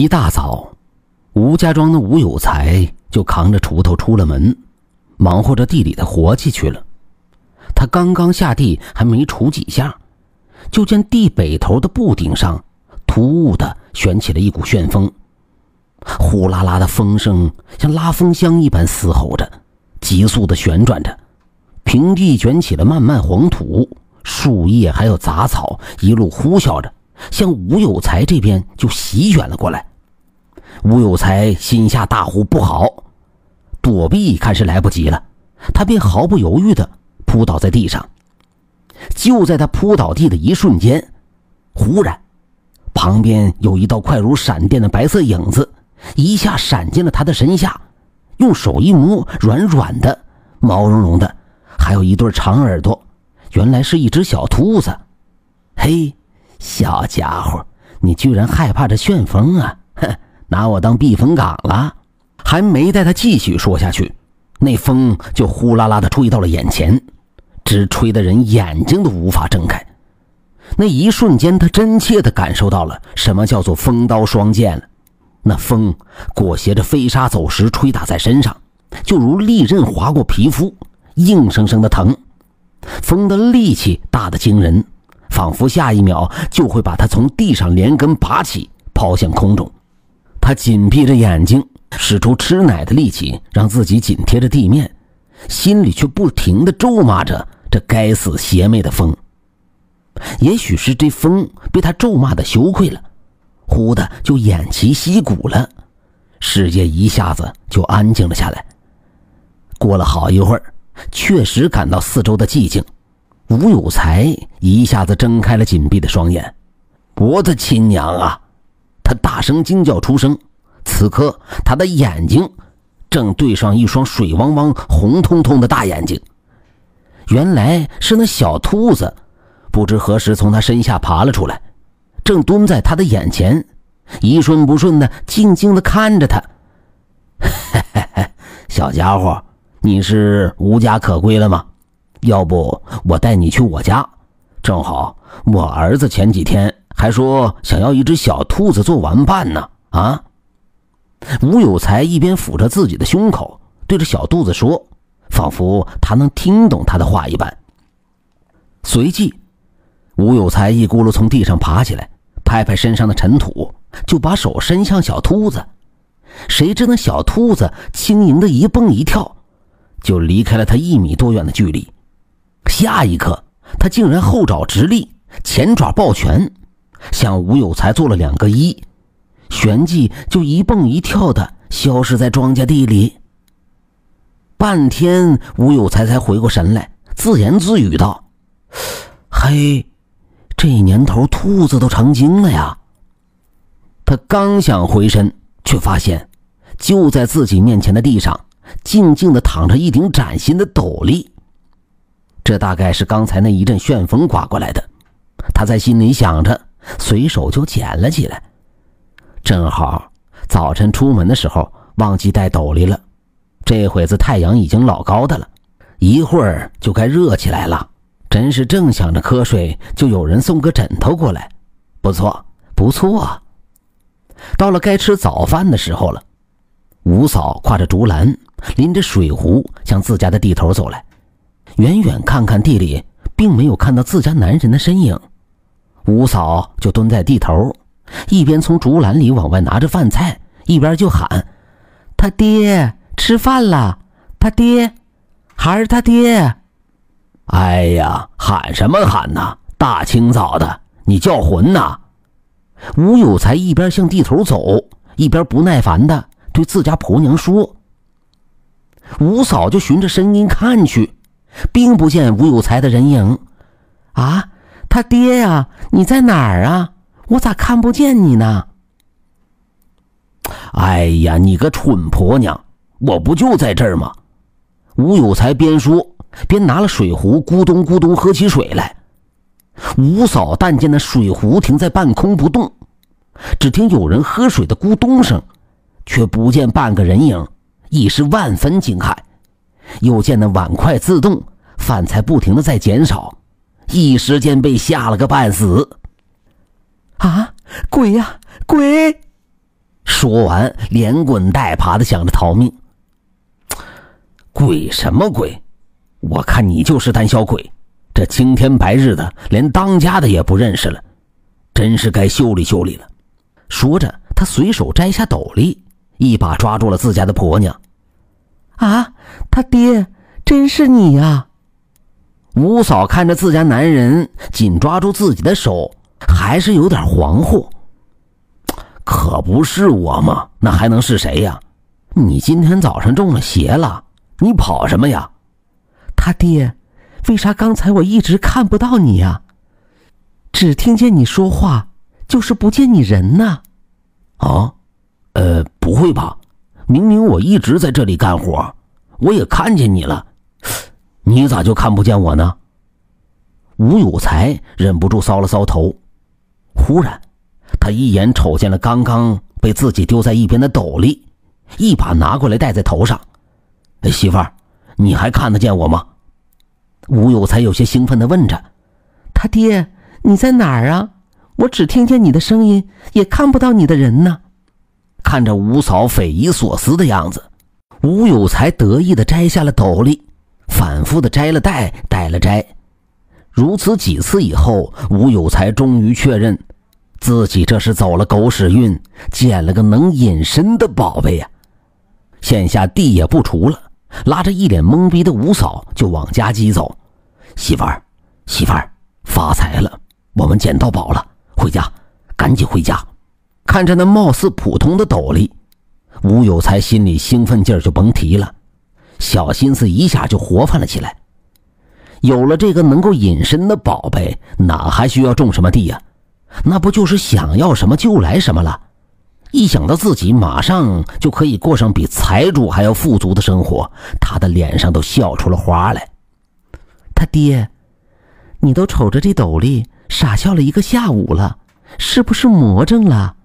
一大早，吴家庄的吴有才就扛着锄头出了门，忙活着地里的活计去了。他刚刚下地，还没锄几下，就见地北头的布顶上突兀的悬起了一股旋风，呼啦啦的风声像拉风箱一般嘶吼着，急速的旋转着，平地卷起了漫漫黄土、树叶还有杂草，一路呼啸着，向吴有才这边就席卷了过来。吴有才心下大呼不好，躲避开始来不及了，他便毫不犹豫的扑倒在地上。就在他扑倒地的一瞬间，忽然，旁边有一道快如闪电的白色影子，一下闪进了他的身下，用手一摸，软软的，毛茸茸的，还有一对长耳朵，原来是一只小兔子。嘿，小家伙，你居然害怕这旋风啊！拿我当避风港了，还没待他继续说下去，那风就呼啦啦的吹到了眼前，直吹得人眼睛都无法睁开。那一瞬间，他真切的感受到了什么叫做风刀双剑了。那风裹挟着飞沙走石吹打在身上，就如利刃划过皮肤，硬生生的疼。风的力气大得惊人，仿佛下一秒就会把他从地上连根拔起，抛向空中。他紧闭着眼睛，使出吃奶的力气，让自己紧贴着地面，心里却不停的咒骂着这该死邪魅的风。也许是这风被他咒骂的羞愧了，忽的就偃旗息鼓了，世界一下子就安静了下来。过了好一会儿，确实感到四周的寂静。吴有才一下子睁开了紧闭的双眼，我的亲娘啊！他大声惊叫出声，此刻他的眼睛正对上一双水汪汪、红彤彤的大眼睛。原来是那小兔子，不知何时从他身下爬了出来，正蹲在他的眼前，一顺不顺的静静的看着他。小家伙，你是无家可归了吗？要不我带你去我家，正好我儿子前几天。还说想要一只小兔子做玩伴呢！啊，吴有才一边抚着自己的胸口，对着小兔子说，仿佛他能听懂他的话一般。随即，吴有才一咕噜从地上爬起来，拍拍身上的尘土，就把手伸向小兔子。谁知那小兔子轻盈的一蹦一跳，就离开了他一米多远的距离。下一刻，他竟然后爪直立，前爪抱拳。向吴有才做了两个揖，旋即就一蹦一跳的消失在庄稼地里。半天，吴有才才回过神来，自言自语道：“嘿，这年头兔子都成精了呀！”他刚想回身，却发现就在自己面前的地上，静静的躺着一顶崭新的斗笠。这大概是刚才那一阵旋风刮过来的，他在心里想着。随手就捡了起来，正好早晨出门的时候忘记带斗笠了。这会子太阳已经老高的了，一会儿就该热起来了。真是正想着瞌睡，就有人送个枕头过来。不错，不错。啊。到了该吃早饭的时候了，五嫂挎着竹篮，拎着水壶向自家的地头走来。远远看看地里，并没有看到自家男人的身影。吴嫂就蹲在地头，一边从竹篮里往外拿着饭菜，一边就喊：“他爹，吃饭了！他爹，孩儿他爹！”哎呀，喊什么喊呐？大清早的，你叫魂呐！吴有才一边向地头走，一边不耐烦的对自家婆娘说：“吴嫂，就循着声音看去，并不见吴有才的人影。”啊！他爹呀！你在哪儿啊？我咋看不见你呢？哎呀，你个蠢婆娘！我不就在这儿吗？吴有才边说边拿了水壶，咕咚咕咚喝起水来。吴嫂但见那水壶停在半空不动，只听有人喝水的咕咚声，却不见半个人影，一时万分惊骇。又见那碗筷自动，饭菜不停的在减少。一时间被吓了个半死，啊，鬼呀鬼！说完，连滚带爬的想着逃命。鬼什么鬼？我看你就是胆小鬼！这青天白日的，连当家的也不认识了，真是该修理修理了。说着，他随手摘下斗笠，一把抓住了自家的婆娘。啊，他爹，真是你啊！吴嫂看着自家男人紧抓住自己的手，还是有点恍惚。可不是我吗？那还能是谁呀？你今天早上中了邪了？你跑什么呀？他爹，为啥刚才我一直看不到你呀？只听见你说话，就是不见你人呢？啊？呃，不会吧？明明我一直在这里干活，我也看见你了。你咋就看不见我呢？吴有才忍不住搔了搔头，忽然，他一眼瞅见了刚刚被自己丢在一边的斗笠，一把拿过来戴在头上。媳妇儿，你还看得见我吗？吴有才有些兴奋的问着。他爹，你在哪儿啊？我只听见你的声音，也看不到你的人呢。看着吴嫂匪夷所思的样子，吴有才得意的摘下了斗笠。反复的摘了戴，戴了摘，如此几次以后，吴有才终于确认，自己这是走了狗屎运，捡了个能隐身的宝贝呀！现下地也不除了，拉着一脸懵逼的吴嫂就往家急走。媳妇儿，媳妇儿，发财了！我们捡到宝了！回家，赶紧回家！看着那貌似普通的斗笠，吴有才心里兴奋劲儿就甭提了。小心思一下就活泛了起来，有了这个能够隐身的宝贝，哪还需要种什么地呀？那不就是想要什么就来什么了？一想到自己马上就可以过上比财主还要富足的生活，他的脸上都笑出了花来。他爹，你都瞅着这斗笠傻笑了一个下午了，是不是魔怔了？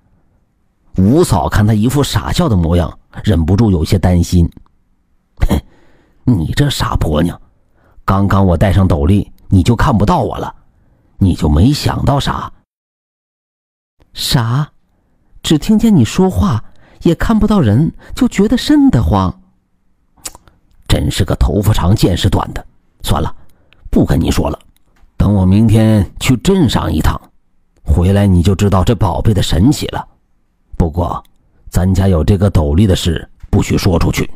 吴嫂看他一副傻笑的模样，忍不住有些担心。哼，你这傻婆娘，刚刚我戴上斗笠，你就看不到我了，你就没想到啥？啥？只听见你说话，也看不到人，就觉得瘆得慌。真是个头发长见识短的。算了，不跟你说了，等我明天去镇上一趟，回来你就知道这宝贝的神奇了。不过，咱家有这个斗笠的事，不许说出去。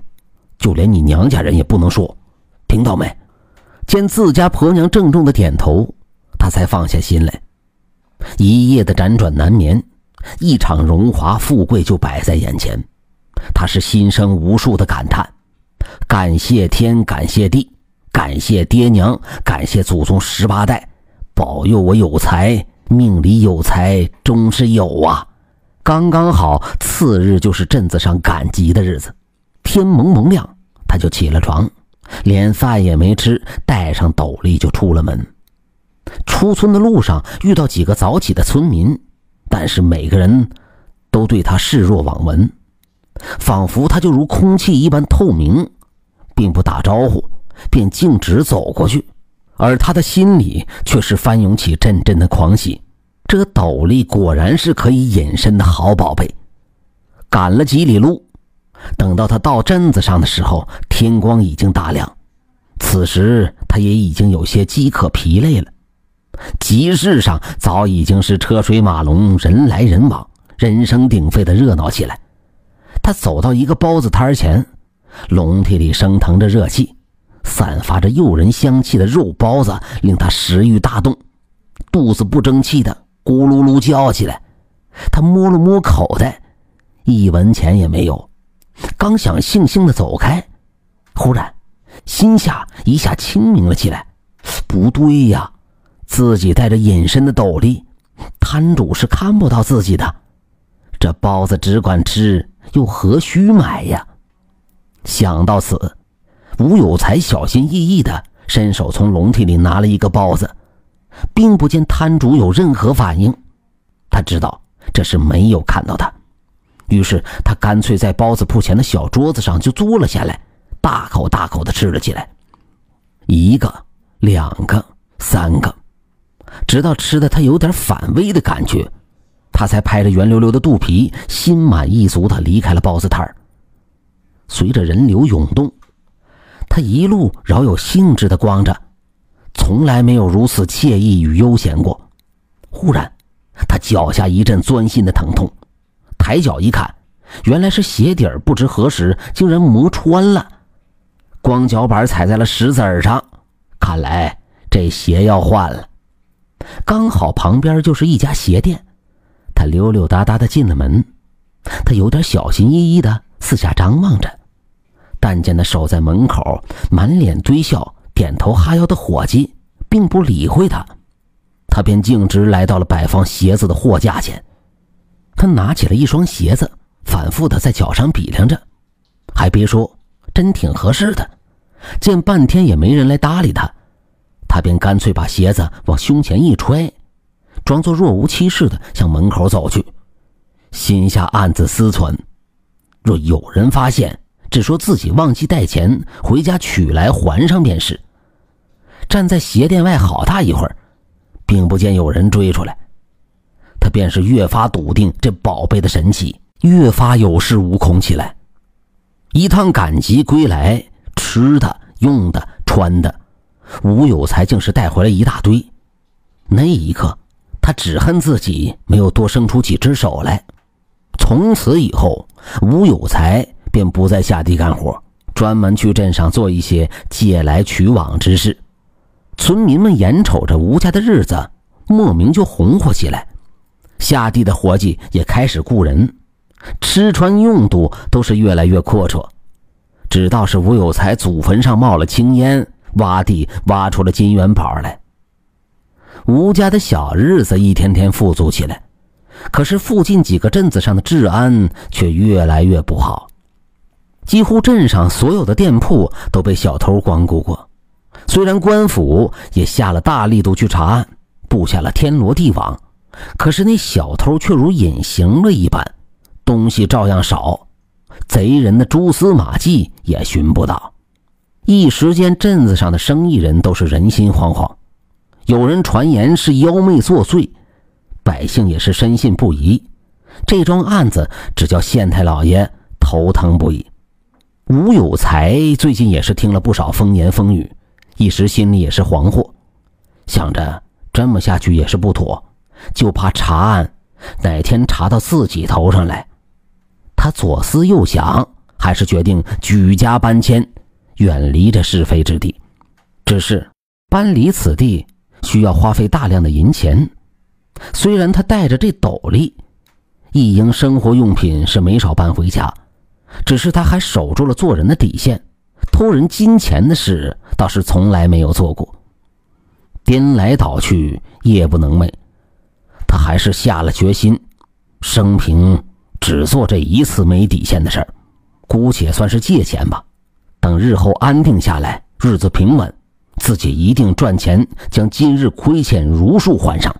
就连你娘家人也不能说，听到没？见自家婆娘郑重的点头，他才放下心来。一夜的辗转难眠，一场荣华富贵就摆在眼前，他是心生无数的感叹，感谢天，感谢地，感谢爹娘，感谢祖宗十八代，保佑我有才，命里有才，终是有啊！刚刚好，次日就是镇子上赶集的日子。天蒙蒙亮，他就起了床，连饭也没吃，戴上斗笠就出了门。出村的路上遇到几个早起的村民，但是每个人都对他视若罔闻，仿佛他就如空气一般透明，并不打招呼，便径直走过去。而他的心里却是翻涌起阵阵的狂喜，这斗笠果然是可以隐身的好宝贝。赶了几里路。等到他到镇子上的时候，天光已经大亮。此时，他也已经有些饥渴疲累了。集市上早已经是车水马龙、人来人往、人声鼎沸的热闹起来。他走到一个包子摊儿前，笼屉里升腾着热气，散发着诱人香气的肉包子令他食欲大动，肚子不争气的咕噜噜叫起来。他摸了摸口袋，一文钱也没有。刚想悻悻的走开，忽然，心下一下清明了起来。不对呀，自己带着隐身的斗笠，摊主是看不到自己的。这包子只管吃，又何须买呀？想到此，吴有才小心翼翼的伸手从笼屉里拿了一个包子，并不见摊主有任何反应。他知道这是没有看到他。于是他干脆在包子铺前的小桌子上就坐了下来，大口大口的吃了起来，一个、两个、三个，直到吃的他有点反胃的感觉，他才拍着圆溜溜的肚皮，心满意足的离开了包子摊儿。随着人流涌动，他一路饶有兴致的光着，从来没有如此惬意与悠闲过。忽然，他脚下一阵钻心的疼痛。抬脚一看，原来是鞋底儿不知何时竟然磨穿了，光脚板踩在了石子儿上，看来这鞋要换了。刚好旁边就是一家鞋店，他溜溜达达的进了门，他有点小心翼翼的四下张望着，但见那守在门口满脸堆笑、点头哈腰的伙计并不理会他，他便径直来到了摆放鞋子的货架前。他拿起了一双鞋子，反复的在脚上比量着，还别说，真挺合适的。见半天也没人来搭理他，他便干脆把鞋子往胸前一揣，装作若无其事的向门口走去。心下暗自思忖：若有人发现，只说自己忘记带钱，回家取来还上便是。站在鞋店外好大一会儿，并不见有人追出来。他便是越发笃定这宝贝的神奇，越发有恃无恐起来。一趟赶集归来，吃的、用的、穿的，吴有才竟是带回来一大堆。那一刻，他只恨自己没有多生出几只手来。从此以后，吴有才便不再下地干活，专门去镇上做一些借来取往之事。村民们眼瞅着吴家的日子莫名就红火起来。下地的活计也开始雇人，吃穿用度都是越来越阔绰。只道是吴有才祖坟上冒了青烟，挖地挖出了金元宝来。吴家的小日子一天天富足起来，可是附近几个镇子上的治安却越来越不好，几乎镇上所有的店铺都被小偷光顾过。虽然官府也下了大力度去查案，布下了天罗地网。可是那小偷却如隐形了一般，东西照样少，贼人的蛛丝马迹也寻不到。一时间，镇子上的生意人都是人心惶惶。有人传言是妖魅作祟，百姓也是深信不疑。这桩案子只叫县太老爷头疼不已。吴有才最近也是听了不少风言风语，一时心里也是惶惑，想着这么下去也是不妥。就怕查案，哪天查到自己头上来。他左思右想，还是决定举家搬迁，远离这是非之地。只是搬离此地需要花费大量的银钱。虽然他带着这斗笠，一应生活用品是没少搬回家，只是他还守住了做人的底线，偷人金钱的事倒是从来没有做过。颠来倒去，夜不能寐。他还是下了决心，生平只做这一次没底线的事儿，姑且算是借钱吧。等日后安定下来，日子平稳，自己一定赚钱，将今日亏欠如数还上。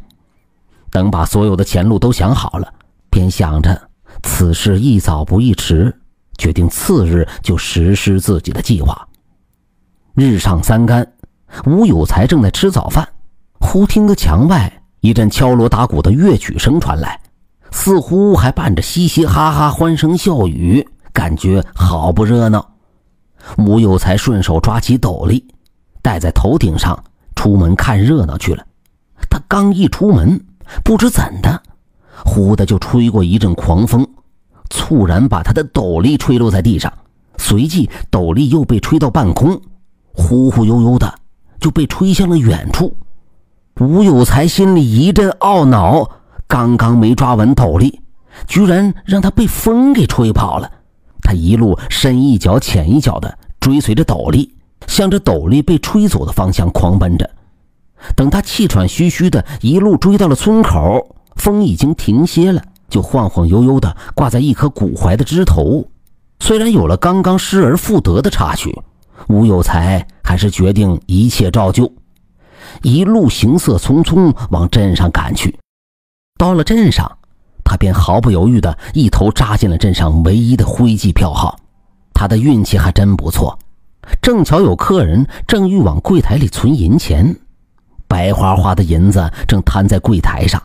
等把所有的前路都想好了，便想着此事宜早不宜迟，决定次日就实施自己的计划。日上三竿，吴有才正在吃早饭，忽听得墙外。一阵敲锣打鼓的乐曲声传来，似乎还伴着嘻嘻哈哈欢声笑语，感觉好不热闹。吴有才顺手抓起斗笠，戴在头顶上，出门看热闹去了。他刚一出门，不知怎的，忽的就吹过一阵狂风，猝然把他的斗笠吹落在地上，随即斗笠又被吹到半空，忽忽悠悠的就被吹向了远处。吴有才心里一阵懊恼，刚刚没抓稳斗笠，居然让他被风给吹跑了。他一路深一脚浅一脚的追随着斗笠，向着斗笠被吹走的方向狂奔着。等他气喘吁吁的一路追到了村口，风已经停歇了，就晃晃悠悠的挂在一棵古槐的枝头。虽然有了刚刚失而复得的插曲，吴有才还是决定一切照旧。一路行色匆匆往镇上赶去，到了镇上，他便毫不犹豫地一头扎进了镇上唯一的徽记票号。他的运气还真不错，正巧有客人正欲往柜台里存银钱，白花花的银子正摊在柜台上，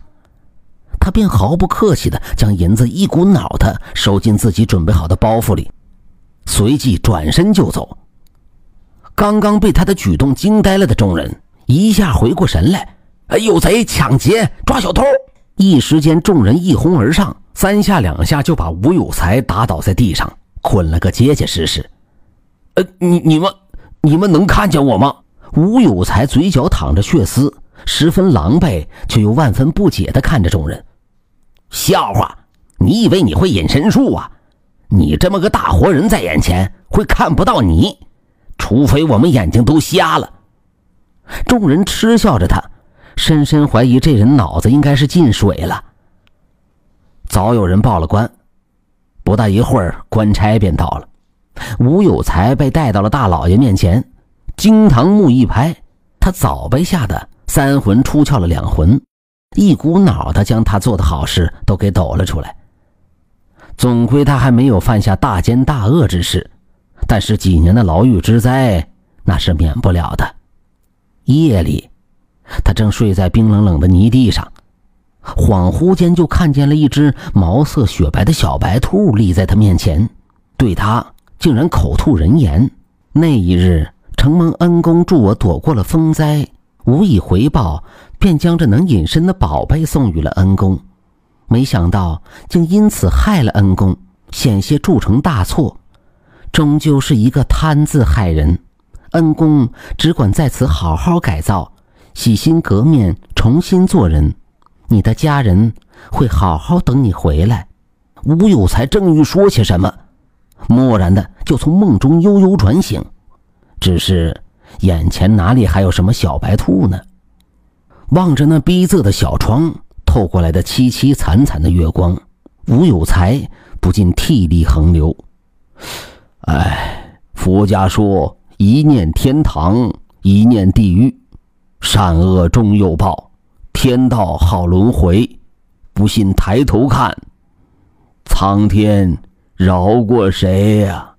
他便毫不客气地将银子一股脑地收进自己准备好的包袱里，随即转身就走。刚刚被他的举动惊呆了的众人。一下回过神来，哎，有贼！抢劫！抓小偷！一时间，众人一哄而上，三下两下就把吴有才打倒在地上，捆了个结结实实。呃，你你们你们能看见我吗？吴有才嘴角淌着血丝，十分狼狈，却又万分不解地看着众人。笑话！你以为你会隐身术啊？你这么个大活人在眼前，会看不到你？除非我们眼睛都瞎了。众人嗤笑着他，深深怀疑这人脑子应该是进水了。早有人报了官，不大一会儿，官差便到了。吴有才被带到了大老爷面前，惊堂木一拍，他早被吓得三魂出窍了两魂，一股脑的将他做的好事都给抖了出来。总归他还没有犯下大奸大恶之事，但是几年的牢狱之灾那是免不了的。夜里，他正睡在冰冷冷的泥地上，恍惚间就看见了一只毛色雪白的小白兔立在他面前，对他竟然口吐人言：“那一日承蒙恩公助我躲过了风灾，无以回报，便将这能隐身的宝贝送予了恩公，没想到竟因此害了恩公，险些铸成大错，终究是一个贪字害人。”恩公只管在此好好改造，洗心革面，重新做人。你的家人会好好等你回来。吴有才正欲说些什么，蓦然的就从梦中悠悠转醒，只是眼前哪里还有什么小白兔呢？望着那逼仄的小窗透过来的凄凄惨惨的月光，吴有才不禁涕泪横流。哎，佛家说。一念天堂，一念地狱，善恶终有报，天道好轮回，不信抬头看，苍天饶过谁呀？